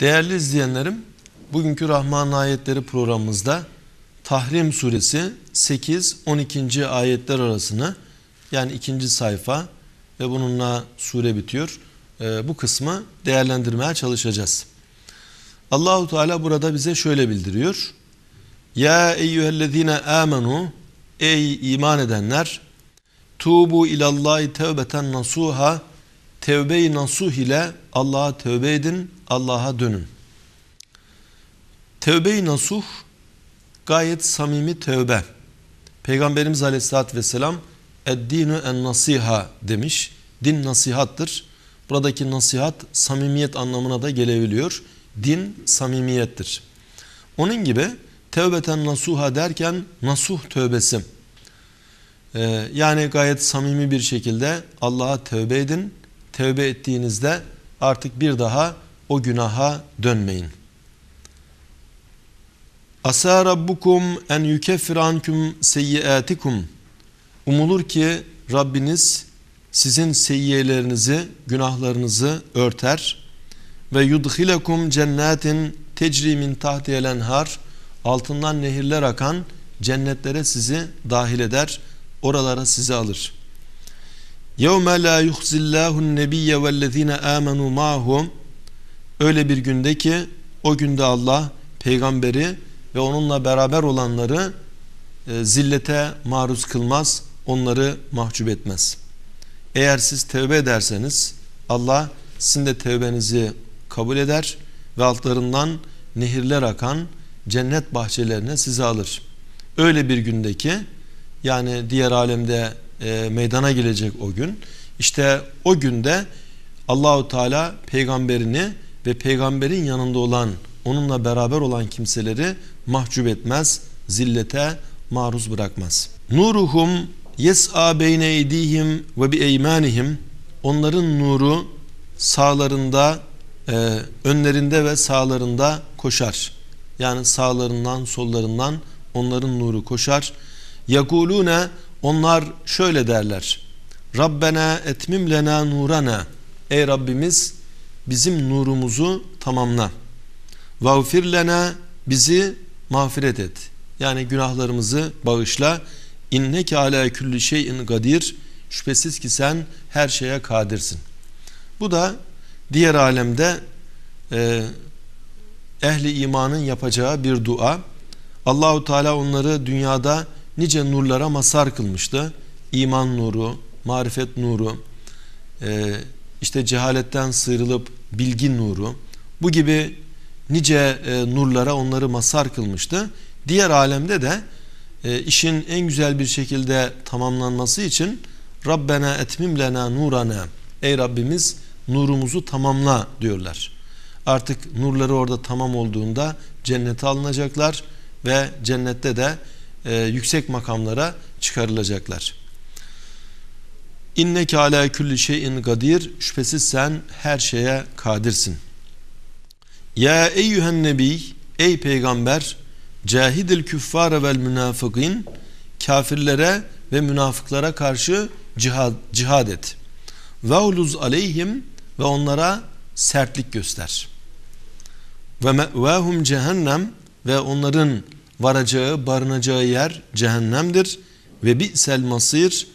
Değerli izleyenlerim, bugünkü Rahman Ayetleri programımızda Tahrim Suresi 8-12. ayetler arasını yani ikinci sayfa ve bununla sure bitiyor. Ee, bu kısmı değerlendirmeye çalışacağız. Allahu Teala burada bize şöyle bildiriyor. Ya eyyühellezine amenu ey iman edenler tubu ilallahi tevbeten nasuha tevbe-i nasuh ile Allah'a tevbe edin Allah'a dönün. Tevbe-i nasuh gayet samimi tevbe. Peygamberimiz aleyhissalatü vesselam eddinu en nasiha demiş. Din nasihattır. Buradaki nasihat samimiyet anlamına da gelebiliyor. Din samimiyettir. Onun gibi tevbeten nasuha derken nasuh tövbesi. Ee, yani gayet samimi bir şekilde Allah'a tevbe edin. Tevbe ettiğinizde artık bir daha o günaha dönmeyin. Asa rabbukum en yukeffire ankum seyyiatikum. Umulur ki Rabbiniz sizin seyyiyelerinizi, günahlarınızı örter ve yudhilekum cennetin tecrimin tahtiyel enhar altından nehirler akan cennetlere sizi dahil eder, oralara sizi alır. يَوْمَ لَا يُخْزِ اللّٰهُ النَّبِيَّ وَالَّذ۪ينَ آمَنُوا مَعْهُمْ Öyle bir günde ki o günde Allah peygamberi ve onunla beraber olanları e, zillete maruz kılmaz, onları mahcup etmez. Eğer siz tevbe ederseniz Allah sizin de tevbenizi kabul eder ve altlarından nehirler akan cennet bahçelerine sizi alır. Öyle bir gündeki yani diğer alemde e, meydana gelecek o gün. işte o günde Allahu Teala peygamberini ve peygamberin yanında olan, onunla beraber olan kimseleri mahcup etmez, zillete maruz bırakmaz. Nuruhum yes'a beyne eydihim ve bi eymanihim onların nuru sağlarında e, önlerinde ve sağlarında koşar. Yani sağlarından sollarından onların nuru koşar. Yakulune onlar şöyle derler. Rabbena etmim lena nurana. Ey Rabbimiz bizim nurumuzu tamamla. Vagfir lena bizi mağfiret et. Yani günahlarımızı bağışla. İnneke ala külli şeyin gadir. Şüphesiz ki sen her şeye kadirsin. Bu da diğer alemde e, ehli imanın yapacağı bir dua. Allahu Teala onları dünyada nice nurlara masar kılmıştı. İman nuru, marifet nuru, e, işte cehaletten sıyrılıp bilgi nuru bu gibi nice e, nurlara onları masar kılmıştı. Diğer alemde de e, işin en güzel bir şekilde tamamlanması için Rabbena etmim lena nurana Ey Rabbimiz nurumuzu tamamla diyorlar. Artık nurları orada tamam olduğunda cennete alınacaklar ve cennette de e, yüksek makamlara çıkarılacaklar. İnneke ala külli şeyin kadir. Şüphesiz sen her şeye kadirsin. Ya eyyühen nebi, ey peygamber, cahidil küffara vel münafıkîn, kafirlere ve münafıklara karşı cihad, cihad et. Ve uluz aleyhim ve onlara sertlik göster. Ve me'vâhum cehennem ve onların varacağı, barınacağı yer cehennemdir. Ve bi'sel masir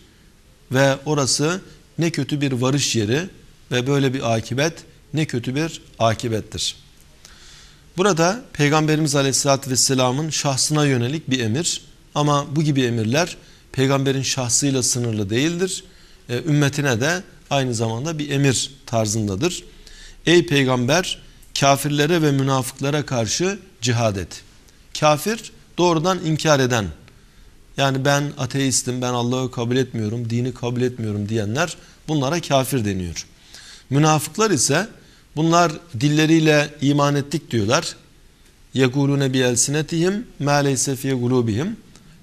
ve orası ne kötü bir varış yeri ve böyle bir akibet ne kötü bir akibettir. Burada Peygamberimiz Aleyhisselatü Vesselam'ın şahsına yönelik bir emir ama bu gibi emirler peygamberin şahsıyla sınırlı değildir. E, ümmetine de aynı zamanda bir emir tarzındadır. Ey peygamber kafirlere ve münafıklara karşı cihad et. Kafir doğrudan inkar eden yani ben ateistim, ben Allah'ı kabul etmiyorum, dini kabul etmiyorum diyenler bunlara kafir deniyor. Münafıklar ise bunlar dilleriyle iman ettik diyorlar. يَقُولُونَ بِيَلْسِنَتِهِمْ مَا لَيْسَ فِي قُلُوبِهِمْ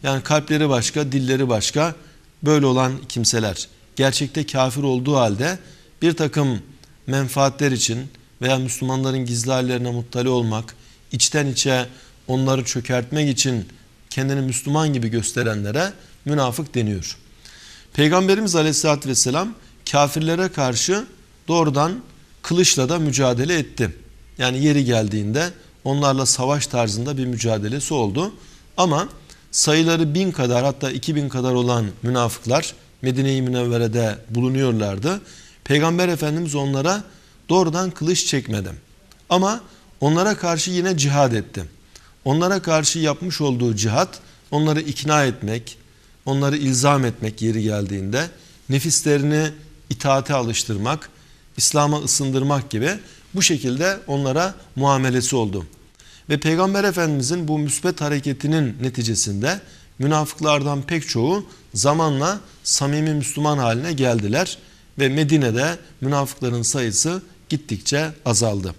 Yani kalpleri başka, dilleri başka böyle olan kimseler gerçekte kafir olduğu halde bir takım menfaatler için veya Müslümanların gizli hallerine muttali olmak, içten içe onları çökertmek için kendini Müslüman gibi gösterenlere münafık deniyor. Peygamberimiz aleyhissalatü vesselam kafirlere karşı doğrudan kılıçla da mücadele etti. Yani yeri geldiğinde onlarla savaş tarzında bir mücadelesi oldu. Ama sayıları bin kadar hatta iki bin kadar olan münafıklar Medine-i Münevvere'de bulunuyorlardı. Peygamber Efendimiz onlara doğrudan kılıç çekmedi. Ama onlara karşı yine cihad etti onlara karşı yapmış olduğu cihat onları ikna etmek, onları ilzam etmek yeri geldiğinde nefislerini itaate alıştırmak, İslam'a ısındırmak gibi bu şekilde onlara muamelesi oldu. Ve Peygamber Efendimizin bu müsbet hareketinin neticesinde münafıklardan pek çoğu zamanla samimi Müslüman haline geldiler ve Medine'de münafıkların sayısı gittikçe azaldı.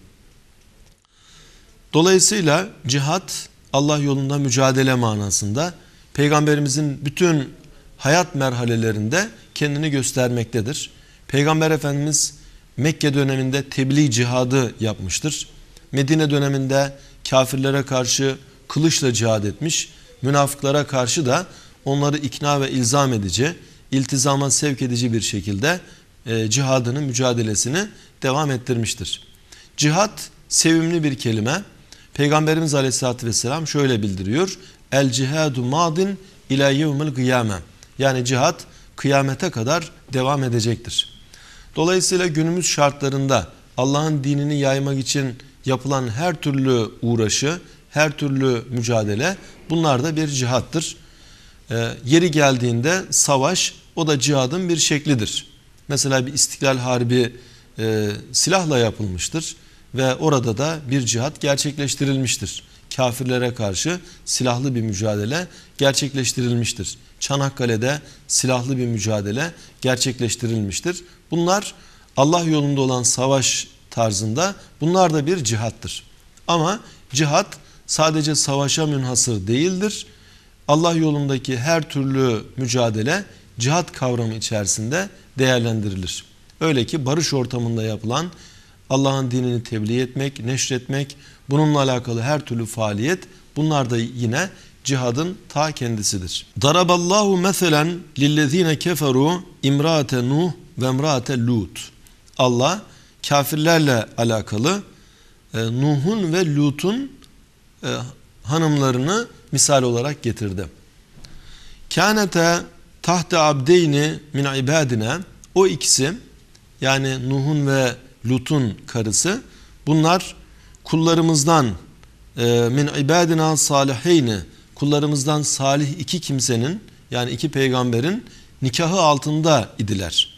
Dolayısıyla cihat Allah yolunda mücadele manasında peygamberimizin bütün hayat merhalelerinde kendini göstermektedir. Peygamber Efendimiz Mekke döneminde tebliğ cihadı yapmıştır. Medine döneminde kafirlere karşı kılıçla cihad etmiş, münafıklara karşı da onları ikna ve ilzam edici, iltizama sevk edici bir şekilde e, cihadının mücadelesini devam ettirmiştir. Cihad sevimli bir kelime. Peygamberimiz Aleyhisselatü Vesselam şöyle bildiriyor. El cihadu madin ila yevmil kıyame. Yani cihat kıyamete kadar devam edecektir. Dolayısıyla günümüz şartlarında Allah'ın dinini yaymak için yapılan her türlü uğraşı, her türlü mücadele bunlar da bir cihattır. E, yeri geldiğinde savaş o da cihadın bir şeklidir. Mesela bir istiklal harbi e, silahla yapılmıştır ve orada da bir cihat gerçekleştirilmiştir. Kafirlere karşı silahlı bir mücadele gerçekleştirilmiştir. Çanakkale'de silahlı bir mücadele gerçekleştirilmiştir. Bunlar Allah yolunda olan savaş tarzında bunlar da bir cihattır. Ama cihat sadece savaşa münhasır değildir. Allah yolundaki her türlü mücadele cihat kavramı içerisinde değerlendirilir. Öyle ki barış ortamında yapılan Allah'ın dinini tebliğ etmek, neşretmek, bununla alakalı her türlü faaliyet bunlar da yine cihadın ta kendisidir. Daraballahu meselen lillezine keferu imraate Nuh ve imraate Lut. Allah kafirlerle alakalı e, Nuh'un ve Lut'un e, hanımlarını misal olarak getirdi. Kânete tahte abdeyni min ibadine o ikisi yani Nuh'un ve Lut'un karısı. Bunlar kullarımızdan e, min ibadina saliheyni kullarımızdan salih iki kimsenin yani iki peygamberin nikahı altında idiler.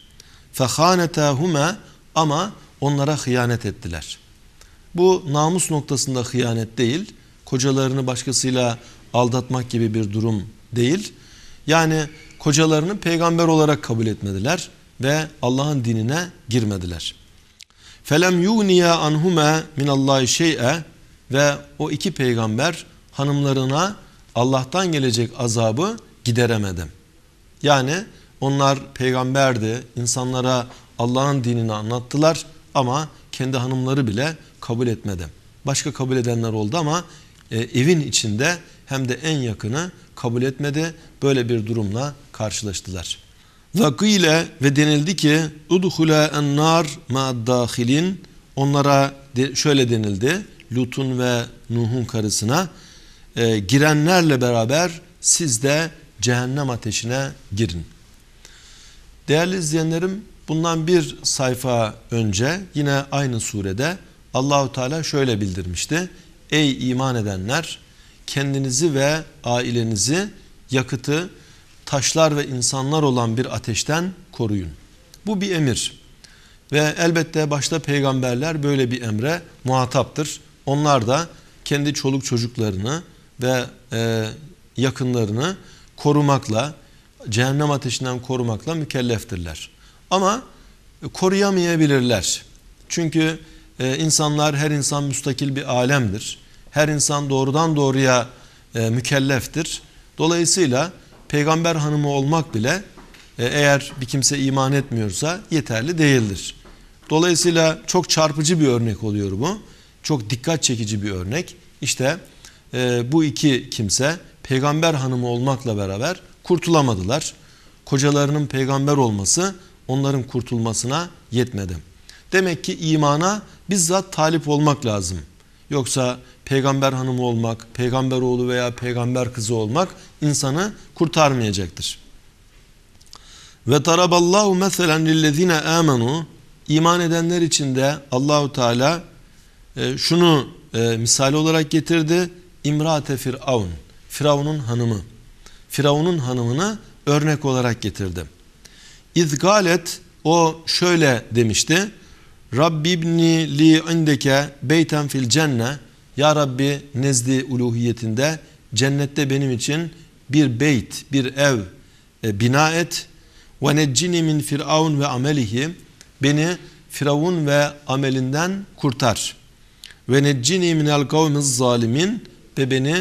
Fehanetâhume ama onlara hıyanet ettiler. Bu namus noktasında hıyanet değil, kocalarını başkasıyla aldatmak gibi bir durum değil. Yani kocalarını peygamber olarak kabul etmediler ve Allah'ın dinine girmediler.'' Felem yuniya min Allahi şey'e ve o iki peygamber hanımlarına Allah'tan gelecek azabı gideremedim. Yani onlar peygamberdi, insanlara Allah'ın dinini anlattılar ama kendi hanımları bile kabul etmedi. Başka kabul edenler oldu ama e, evin içinde hem de en yakını kabul etmedi. Böyle bir durumla karşılaştılar. Ve kıyle ve denildi ki udhule en nar ma'addâhilin onlara de, şöyle denildi Lut'un ve Nuh'un karısına e, girenlerle beraber siz de cehennem ateşine girin. Değerli izleyenlerim bundan bir sayfa önce yine aynı surede Allahu Teala şöyle bildirmişti. Ey iman edenler kendinizi ve ailenizi yakıtı taşlar ve insanlar olan bir ateşten koruyun. Bu bir emir. Ve elbette başta peygamberler böyle bir emre muhataptır. Onlar da kendi çoluk çocuklarını ve e, yakınlarını korumakla, cehennem ateşinden korumakla mükelleftirler. Ama koruyamayabilirler. Çünkü e, insanlar, her insan müstakil bir alemdir. Her insan doğrudan doğruya e, mükelleftir. Dolayısıyla peygamber hanımı olmak bile e, eğer bir kimse iman etmiyorsa yeterli değildir. Dolayısıyla çok çarpıcı bir örnek oluyor bu. Çok dikkat çekici bir örnek. İşte e, bu iki kimse peygamber hanımı olmakla beraber kurtulamadılar. Kocalarının peygamber olması onların kurtulmasına yetmedi. Demek ki imana bizzat talip olmak lazım. Yoksa peygamber hanımı olmak, peygamber oğlu veya peygamber kızı olmak insanı kurtarmayacaktır. Ve taraballahu meselen lillezine amenu iman edenler için de Allahu Teala e, şunu e, misal olarak getirdi. İmrate Firavun, Firavun'un hanımı. Firavun'un hanımını örnek olarak getirdi. İzgalet o şöyle demişti. Rabbibni li indeke beyten fil cenne Ya Rabbi nezdi uluhiyetinde cennette benim için bir beyt, bir ev e, bina et ve neccini min firavun ve amelihi beni firavun ve amelinden kurtar ve neccini minel kavmiz zalimin ve beni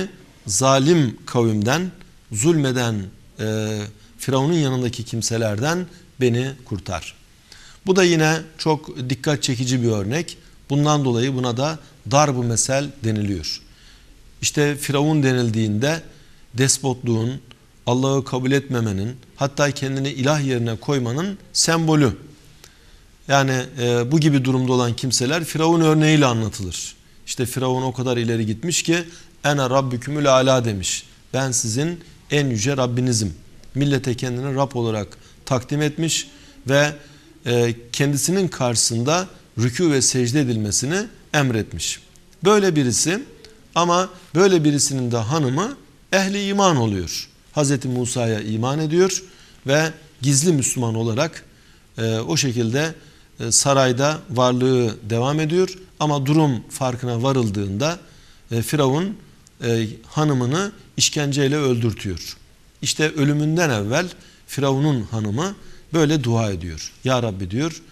zalim kavimden zulmeden e, firavunun yanındaki kimselerden beni kurtar.'' Bu da yine çok dikkat çekici bir örnek. Bundan dolayı buna da darbu mesel deniliyor. İşte Firavun denildiğinde despotluğun, Allah'ı kabul etmemenin, hatta kendini ilah yerine koymanın sembolü. Yani e, bu gibi durumda olan kimseler Firavun örneğiyle anlatılır. İşte Firavun o kadar ileri gitmiş ki ene rabbükümül ala demiş. Ben sizin en yüce Rabbinizim. Millete kendini Rab olarak takdim etmiş ve e, kendisinin karşısında rükû ve secde edilmesini emretmiş. Böyle birisi ama böyle birisinin de hanımı ehli iman oluyor. Hazreti Musa'ya iman ediyor ve gizli Müslüman olarak e, o şekilde e, sarayda varlığı devam ediyor. Ama durum farkına varıldığında e, Firavun hanımını işkenceyle öldürtüyor. İşte ölümünden evvel Firavun'un hanımı Böyle dua ediyor. Ya Rabbi diyor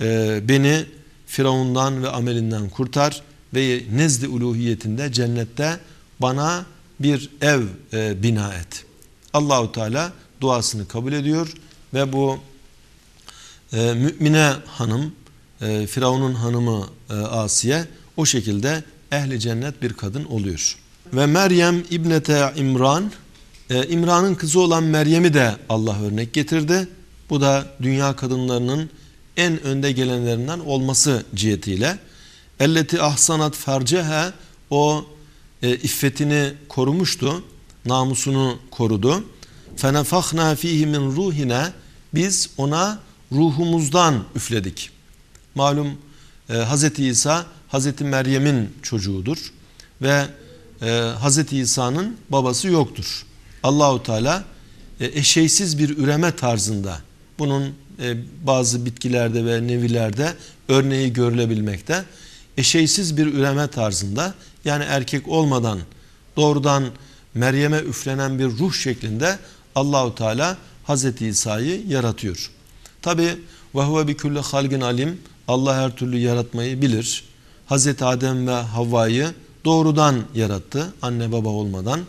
e, beni Firavundan ve amelinden kurtar ve nezd-i uluhiyetinde cennette bana bir ev e, bina et. Allahu Teala duasını kabul ediyor ve bu e, mümine hanım e, Firavun'un hanımı e, Asiye o şekilde ehli cennet bir kadın oluyor. Ve Meryem İbnete İmran e, İmran'ın kızı olan Meryem'i de Allah örnek getirdi. Bu da dünya kadınlarının en önde gelenlerinden olması cihetiyle. Elleti ahsanat fercehe o e, iffetini korumuştu, namusunu korudu. Fenefahna fihi min ruhine biz ona ruhumuzdan üfledik. Malum e, Hz. İsa Hazreti Meryem'in çocuğudur ve e, Hz. İsa'nın babası yoktur. Allahu Teala e, eşeysiz bir üreme tarzında bunun e, bazı bitkilerde ve nevilerde örneği görülebilmekte. Eşeysiz bir üreme tarzında yani erkek olmadan doğrudan Meryem'e üflenen bir ruh şeklinde Allahu Teala Hazreti İsa'yı yaratıyor. Tabi ve huve bi kulli halgin alim Allah her türlü yaratmayı bilir. Hazreti Adem ve Havva'yı doğrudan yarattı anne baba olmadan.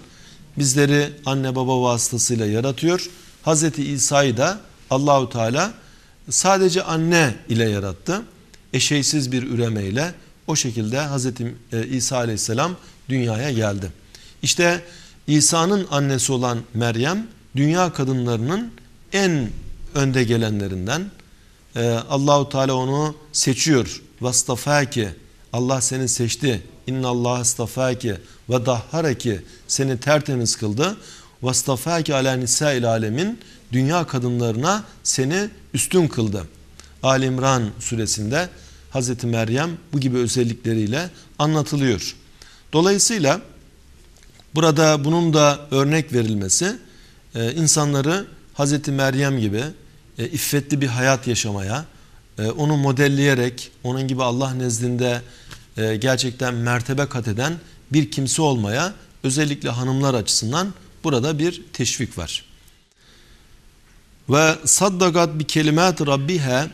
Bizleri anne baba vasıtasıyla yaratıyor. Hazreti İsa'yı da Allahu Teala sadece anne ile yarattı. Eşeysiz bir üremeyle o şekilde Hz. E, İsa aleyhisselam dünyaya geldi. İşte İsa'nın annesi olan Meryem dünya kadınlarının en önde gelenlerinden. Ee, Allahu Teala onu seçiyor. Vastafaki Allah seni seçti. İnna Allah istafaki ve dahharaki seni tertemiz kıldı. Vastafaki ala nisa il alemin dünya kadınlarına seni üstün kıldı. Ali İmran suresinde Hazreti Meryem bu gibi özellikleriyle anlatılıyor. Dolayısıyla burada bunun da örnek verilmesi e, insanları Hazreti Meryem gibi e, iffetli bir hayat yaşamaya, e, onu modelleyerek onun gibi Allah nezdinde gerçekten mertebe kat eden bir kimse olmaya özellikle hanımlar açısından burada bir teşvik var. Ve saddakat bi kelimat Rabbih'e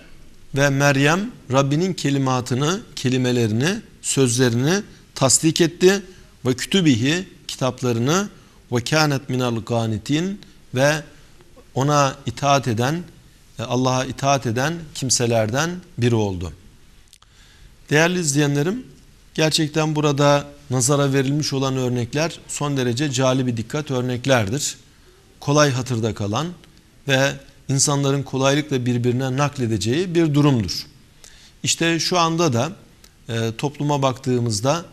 ve Meryem Rabbinin kelimatını, kelimelerini, sözlerini tasdik etti ve kütübihi kitaplarını ve kânet minel ganitin ve ona itaat eden, e, Allah'a itaat eden kimselerden biri oldu. Değerli izleyenlerim, gerçekten burada nazara verilmiş olan örnekler son derece cali bir dikkat örneklerdir. Kolay hatırda kalan, ve insanların kolaylıkla birbirine nakledeceği bir durumdur. İşte şu anda da e, topluma baktığımızda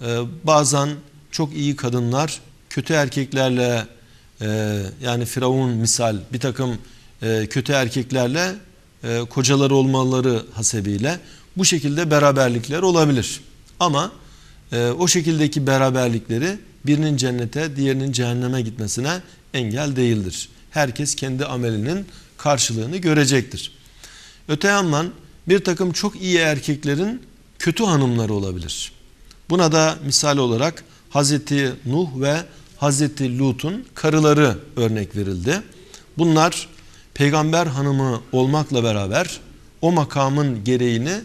e, bazen çok iyi kadınlar kötü erkeklerle e, yani Firavun misal bir takım e, kötü erkeklerle e, kocaları olmaları hasebiyle bu şekilde beraberlikler olabilir. Ama e, o şekildeki beraberlikleri birinin cennete diğerinin cehenneme gitmesine engel değildir herkes kendi amelinin karşılığını görecektir. Öte yandan bir takım çok iyi erkeklerin kötü hanımları olabilir. Buna da misal olarak Hazreti Nuh ve Hazreti Lut'un karıları örnek verildi. Bunlar peygamber hanımı olmakla beraber o makamın gereğini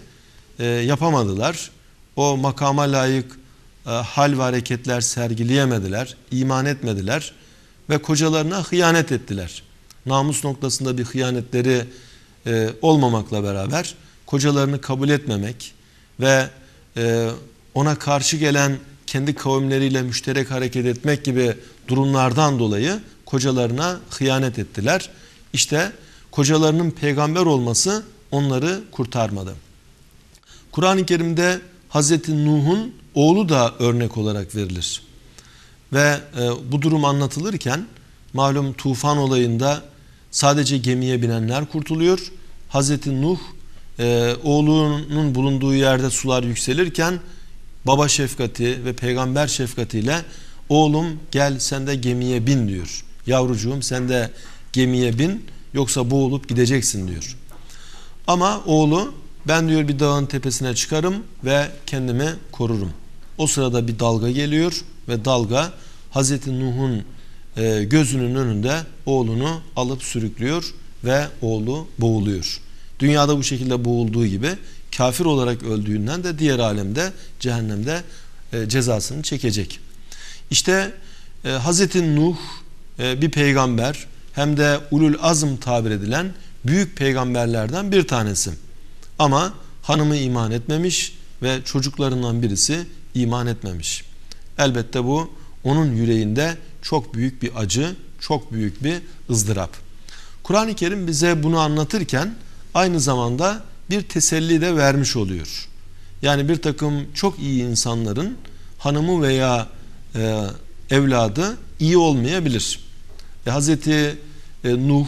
e, yapamadılar. O makama layık e, hal ve hareketler sergileyemediler, iman etmediler ve kocalarına hıyanet ettiler. Namus noktasında bir hıyanetleri e, olmamakla beraber kocalarını kabul etmemek ve e, ona karşı gelen kendi kavimleriyle müşterek hareket etmek gibi durumlardan dolayı kocalarına hıyanet ettiler. İşte kocalarının peygamber olması onları kurtarmadı. Kur'an-ı Kerim'de Hazreti Nuh'un oğlu da örnek olarak verilir. Ve e, bu durum anlatılırken malum tufan olayında sadece gemiye binenler kurtuluyor. Hazreti Nuh e, oğlunun bulunduğu yerde sular yükselirken baba şefkati ve peygamber şefkatiyle oğlum gel sen de gemiye bin diyor. Yavrucuğum sen de gemiye bin yoksa boğulup gideceksin diyor. Ama oğlu ben diyor bir dağın tepesine çıkarım ve kendimi korurum. O sırada bir dalga geliyor ve dalga Hazreti Nuh'un e, gözünün önünde oğlunu alıp sürüklüyor ve oğlu boğuluyor. Dünyada bu şekilde boğulduğu gibi kafir olarak öldüğünden de diğer alemde cehennemde e, cezasını çekecek. İşte e, Hazreti Nuh bir peygamber hem de ulul azm tabir edilen büyük peygamberlerden bir tanesi. Ama hanımı iman etmemiş ve çocuklarından birisi iman etmemiş. Elbette bu onun yüreğinde çok büyük bir acı, çok büyük bir ızdırap. Kur'an-ı Kerim bize bunu anlatırken aynı zamanda bir teselli de vermiş oluyor. Yani bir takım çok iyi insanların hanımı veya e, evladı iyi olmayabilir. E, Hazreti e, Nuh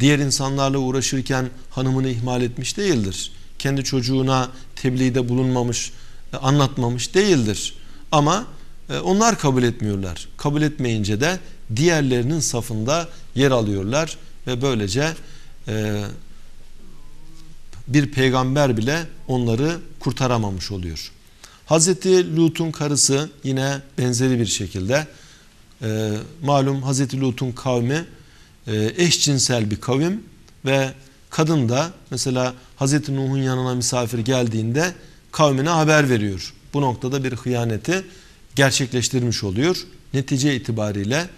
diğer insanlarla uğraşırken hanımını ihmal etmiş değildir. Kendi çocuğuna tebliğde bulunmamış, e, anlatmamış değildir. Ama e, onlar kabul etmiyorlar. Kabul etmeyince de diğerlerinin safında yer alıyorlar ve böylece e, bir peygamber bile onları kurtaramamış oluyor. Hazreti Lut'un karısı yine benzeri bir şekilde malum Hazreti Lut'un kavmi eşcinsel bir kavim ve kadın da mesela Hazreti Nuh'un yanına misafir geldiğinde kavmine haber veriyor. Bu noktada bir hıyaneti gerçekleştirmiş oluyor. Netice itibariyle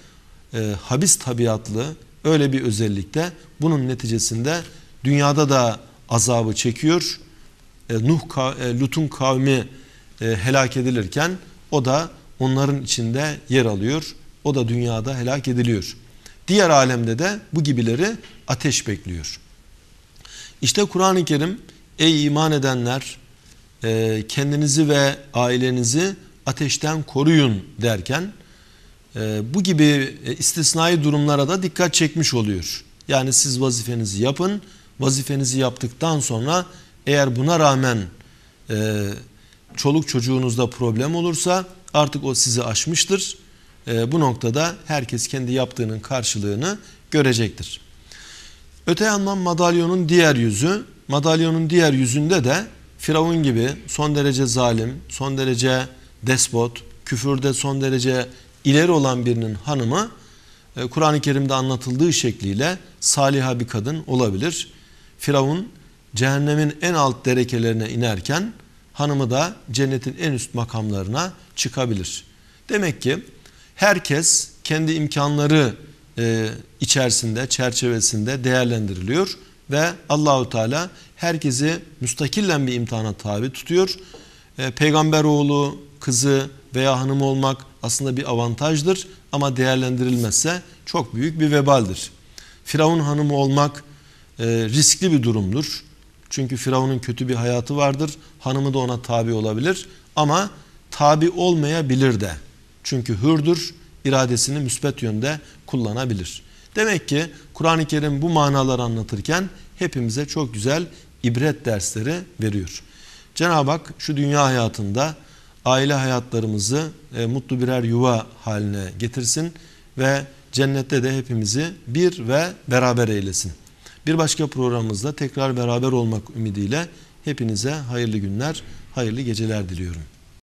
e, habis tabiatlı öyle bir özellikte bunun neticesinde dünyada da azabı çekiyor. E, Nuh e, Lut'un kavmi e, helak edilirken o da onların içinde yer alıyor. O da dünyada helak ediliyor. Diğer alemde de bu gibileri ateş bekliyor. İşte Kur'an-ı Kerim ey iman edenler e, kendinizi ve ailenizi ateşten koruyun derken e, bu gibi e, istisnai durumlara da dikkat çekmiş oluyor. Yani siz vazifenizi yapın, vazifenizi yaptıktan sonra eğer buna rağmen çoluk çocuğunuzda problem olursa artık o sizi aşmıştır. bu noktada herkes kendi yaptığının karşılığını görecektir. Öte yandan madalyonun diğer yüzü, madalyonun diğer yüzünde de Firavun gibi son derece zalim, son derece despot, küfürde son derece ileri olan birinin hanımı e, Kur'an-ı Kerim'de anlatıldığı şekliyle saliha bir kadın olabilir. Firavun cehennemin en alt derekelerine inerken hanımı da cennetin en üst makamlarına çıkabilir. Demek ki herkes kendi imkanları e, içerisinde, çerçevesinde değerlendiriliyor. Ve Allahu Teala herkesi müstakillen bir imtihana tabi tutuyor. E, peygamber oğlu, kızı veya hanım olmak aslında bir avantajdır ama değerlendirilmezse çok büyük bir vebaldir. Firavun hanımı olmak e, riskli bir durumdur. Çünkü Firavun'un kötü bir hayatı vardır. Hanımı da ona tabi olabilir ama tabi olmayabilir de. Çünkü hürdür, iradesini müspet yönde kullanabilir. Demek ki Kur'an-ı Kerim bu manaları anlatırken hepimize çok güzel ibret dersleri veriyor. Cenab-ı Hak şu dünya hayatında aile hayatlarımızı e, mutlu birer yuva haline getirsin ve cennette de hepimizi bir ve beraber eylesin. Bir başka programımızda tekrar beraber olmak ümidiyle hepinize hayırlı günler, hayırlı geceler diliyorum.